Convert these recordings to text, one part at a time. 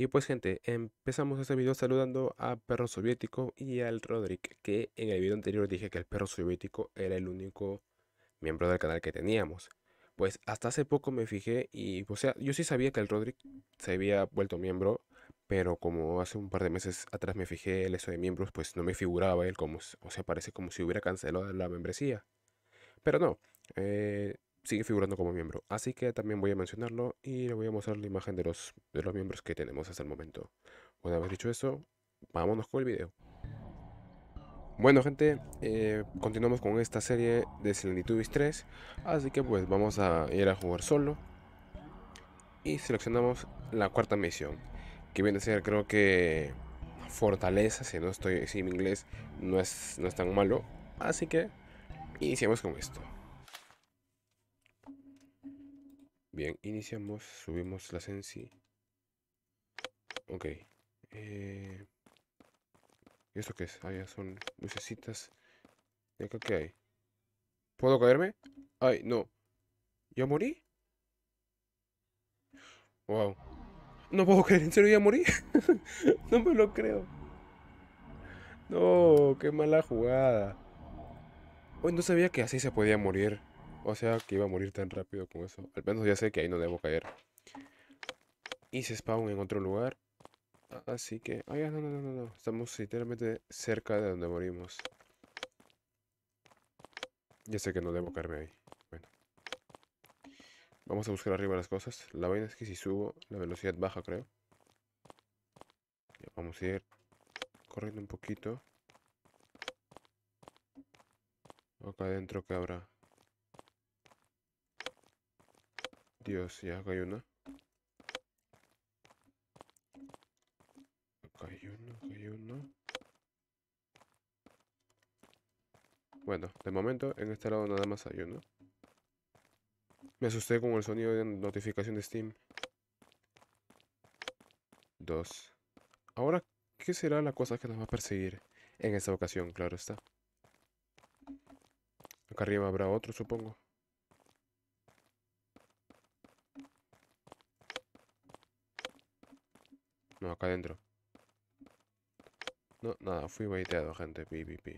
Y pues gente, empezamos este video saludando a Perro Soviético y al rodrick que en el video anterior dije que el Perro Soviético era el único miembro del canal que teníamos. Pues hasta hace poco me fijé y, o sea, yo sí sabía que el Roderick se había vuelto miembro, pero como hace un par de meses atrás me fijé el eso de miembros, pues no me figuraba él como, o sea, parece como si hubiera cancelado la membresía. Pero no, eh, sigue figurando como miembro. Así que también voy a mencionarlo y le voy a mostrar la imagen de los, de los miembros que tenemos hasta el momento. Bueno, vez dicho eso, vámonos con el video. Bueno gente, eh, continuamos con esta serie de Selenitudes 3, así que pues vamos a ir a jugar solo. Y seleccionamos la cuarta misión, que viene a ser creo que Fortaleza, si no estoy, si inglés no es, no es tan malo. Así que iniciamos con esto. Bien, iniciamos, subimos la Sensi. Ok. Eh, ¿Y esto qué es? Ah, ya son lucecitas. ¿Y acá qué hay? ¿Puedo caerme? Ay, no. ¿Ya morí? Wow. No puedo creer, ¿en serio ya morí? no me lo creo. No, qué mala jugada. Hoy no sabía que así se podía morir. O sea que iba a morir tan rápido con eso. Al menos ya sé que ahí no debo caer. Y se spawn en otro lugar. Así que... Ay, ah, no, no, no, no, no. Estamos literalmente cerca de donde morimos. Ya sé que no debo caerme ahí. Bueno. Vamos a buscar arriba las cosas. La vaina es que si subo, la velocidad baja, creo. Ya, vamos a ir corriendo un poquito. Acá adentro que habrá. Dios, ya acá hay una. Acá hay uno? hay Bueno, de momento en este lado nada más hay uno. Me asusté con el sonido de notificación de Steam. Dos. Ahora, ¿qué será la cosa que nos va a perseguir? En esta ocasión, claro está. Acá arriba habrá otro, supongo. No, acá adentro. No, nada, fui baiteado, gente. Pi, pi,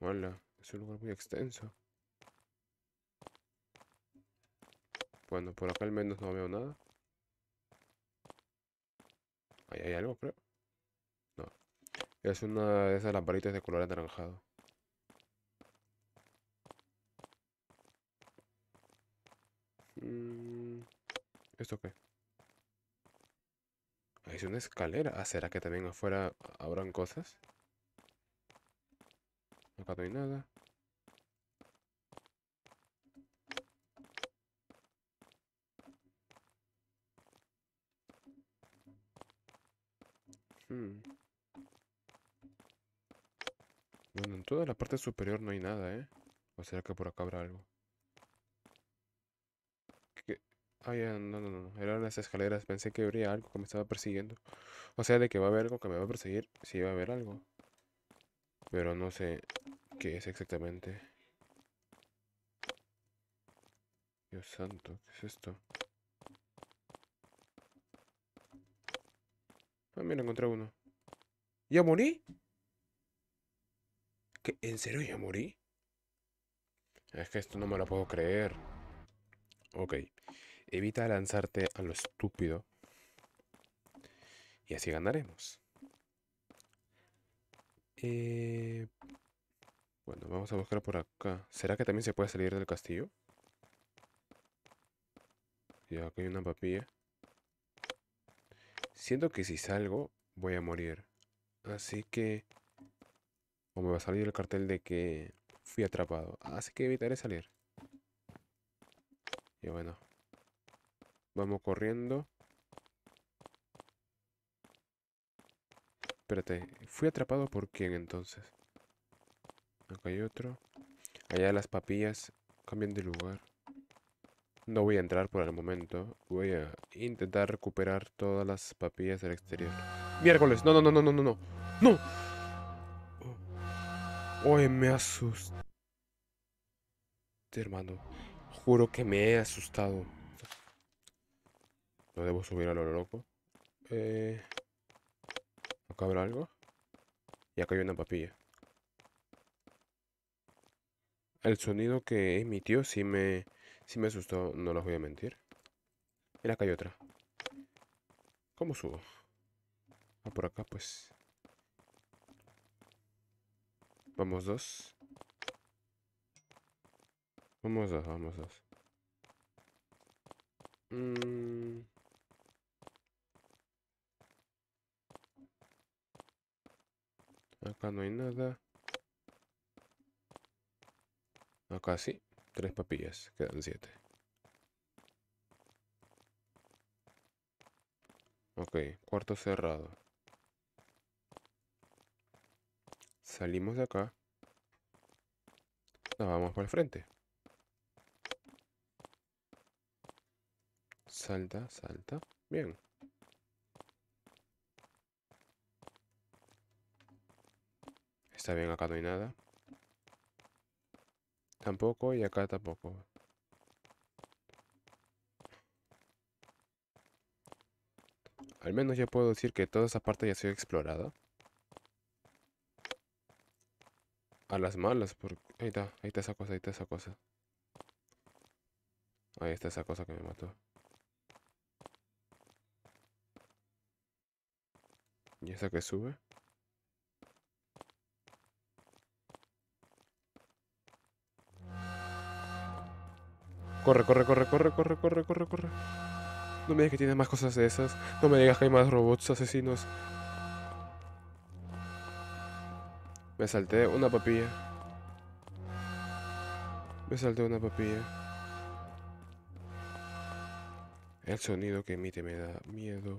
Hola, es un lugar muy extenso. Bueno, por acá al menos no veo nada. Ahí hay algo, creo. No. Es una de esas lamparitas de color anaranjado. Mmm ¿Esto qué? Es una escalera. Ah, ¿será que también afuera habrán cosas? Acá no hay nada. Hmm. Bueno, en toda la parte superior no hay nada, ¿eh? ¿O será que por acá habrá algo? Ah, ya, no, no, no, eran las escaleras. Pensé que habría algo que me estaba persiguiendo. O sea, de que va a haber algo que me va a perseguir, Si va a haber algo. Pero no sé qué es exactamente. Dios santo, ¿qué es esto? Ah, mira, encontré uno. ¿Ya morí? ¿Qué? ¿En serio ya morí? Es que esto no me lo puedo creer. Ok. Evita lanzarte a lo estúpido. Y así ganaremos. Eh, bueno, vamos a buscar por acá. ¿Será que también se puede salir del castillo? Ya, aquí hay una papilla. Siento que si salgo, voy a morir. Así que... O me va a salir el cartel de que fui atrapado. Así que evitaré salir. Y bueno, Vamos corriendo. Espérate, ¿fui atrapado por quién entonces? Acá hay otro. Allá las papillas cambian de lugar. No voy a entrar por el momento. Voy a intentar recuperar todas las papillas del exterior. Miércoles, no, no, no, no, no, no, no. ¡No! Oh. me asusté, hermano. Juro que me he asustado. No debo subir a lo loco. Eh, acá habrá algo. Y acá hay una papilla. El sonido que emitió sí me, sí me asustó, no los voy a mentir. Y acá hay otra. ¿Cómo subo? Ah, por acá pues. Vamos dos. Vamos dos, vamos dos. Mmm... Ah, acá no hay nada. Acá sí. Tres papillas. Quedan siete. Ok, cuarto cerrado. Salimos de acá. Nos vamos para el frente. Salta, salta. Bien. Está bien, acá no hay nada. Tampoco y acá tampoco. Al menos ya puedo decir que toda esa parte ya se ha explorado. A las malas, porque... Ahí está, ahí está esa cosa, ahí está esa cosa. Ahí está esa cosa que me mató. ¿Y esa que sube? Corre, corre, corre, corre, corre, corre, corre, corre. No me digas que tienes más cosas de esas. No me digas que hay más robots asesinos. Me salté una papilla. Me salté una papilla. El sonido que emite me da miedo.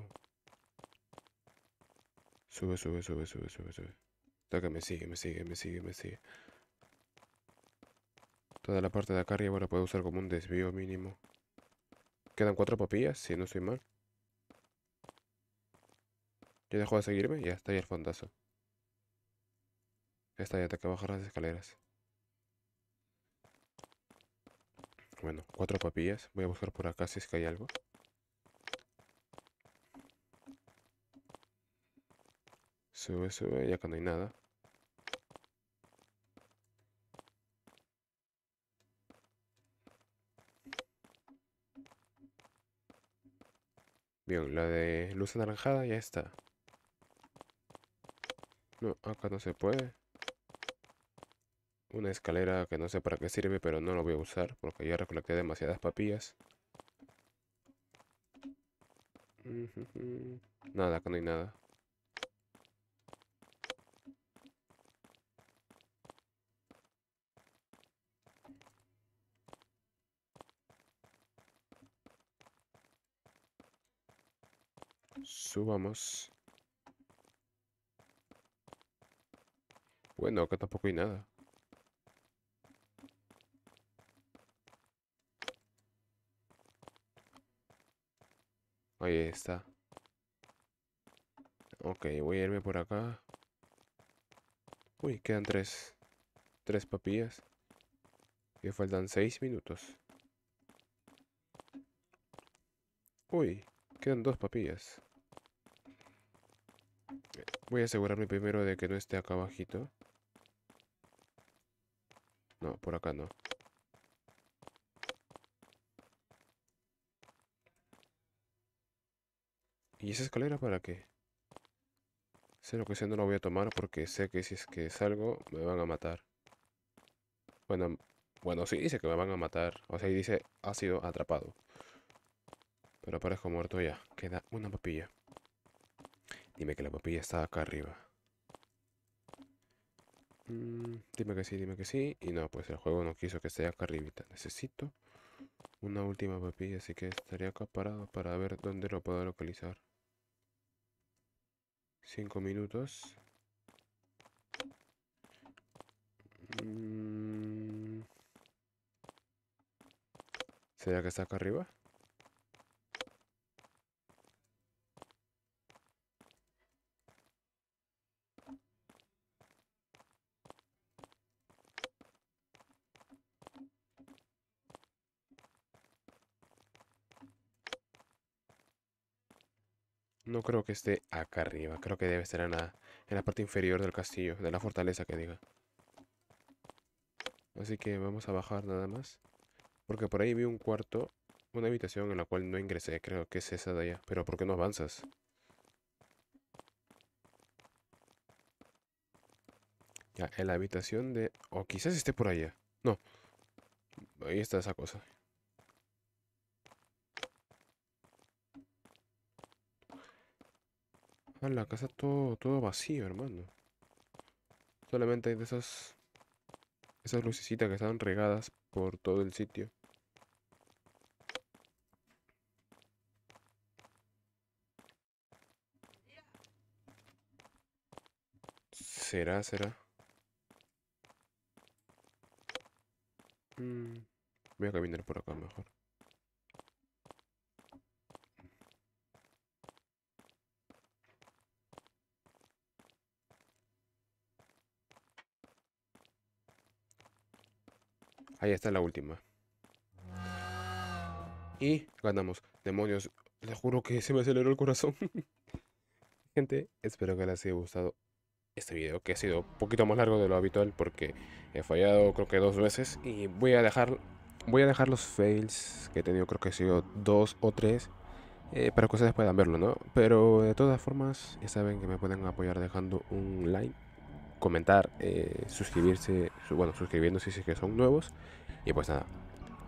Sube, sube, sube, sube, sube, sube. Taca, me sigue, me sigue, me sigue, me sigue. Toda la parte de acá arriba ahora puedo usar como un desvío mínimo. Quedan cuatro papillas, si no estoy mal. Yo dejo de seguirme, ya está ahí el fondazo. Ya está, ya te que bajar las escaleras. Bueno, cuatro papillas. Voy a buscar por acá si es que hay algo. Sube, sube, ya que no hay nada. Bien, la de luz anaranjada ya está. No, acá no se puede. Una escalera que no sé para qué sirve, pero no lo voy a usar porque ya recolecté demasiadas papillas. Nada, acá no hay nada. Subamos. Bueno, acá tampoco hay nada. Ahí está. Ok, voy a irme por acá. Uy, quedan tres. Tres papillas. que faltan seis minutos. Uy, quedan dos papillas. Voy a asegurarme primero de que no esté acá abajito. No, por acá no. ¿Y esa escalera para qué? Sé lo que sé, no la voy a tomar porque sé que si es que salgo me van a matar. Bueno, bueno, sí dice que me van a matar. O sea, dice ha sido atrapado. Pero aparezco muerto ya. Queda una papilla. Dime que la papilla está acá arriba. Mm, dime que sí, dime que sí. Y no, pues el juego no quiso que esté acá arribita. Necesito una última papilla, así que estaría acá parado para ver dónde lo puedo localizar. Cinco minutos. Mm. ¿Será que está acá arriba? No creo que esté acá arriba. Creo que debe estar en la, en la parte inferior del castillo. De la fortaleza que diga. Así que vamos a bajar nada más. Porque por ahí vi un cuarto. Una habitación en la cual no ingresé. Creo que es esa de allá. Pero ¿por qué no avanzas? Ya, en la habitación de... O quizás esté por allá. No. Ahí está esa cosa. Ah, la casa todo, todo vacío, hermano. Solamente hay de esas... Esas lucecitas que están regadas por todo el sitio. ¿Será? ¿Será? Mm, voy a caminar por acá mejor. Ahí está la última. Y ganamos. Demonios, les juro que se me aceleró el corazón. Gente, espero que les haya gustado este video, que ha sido un poquito más largo de lo habitual porque he fallado creo que dos veces. Y voy a dejar, voy a dejar los fails que he tenido, creo que ha sido dos o tres. Eh, para que ustedes puedan verlo, ¿no? Pero de todas formas, ya saben que me pueden apoyar dejando un like comentar, eh, suscribirse, bueno, suscribiéndose si es que son nuevos. Y pues nada,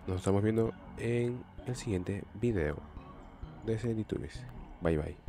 nos estamos viendo en el siguiente video de ese Bye bye.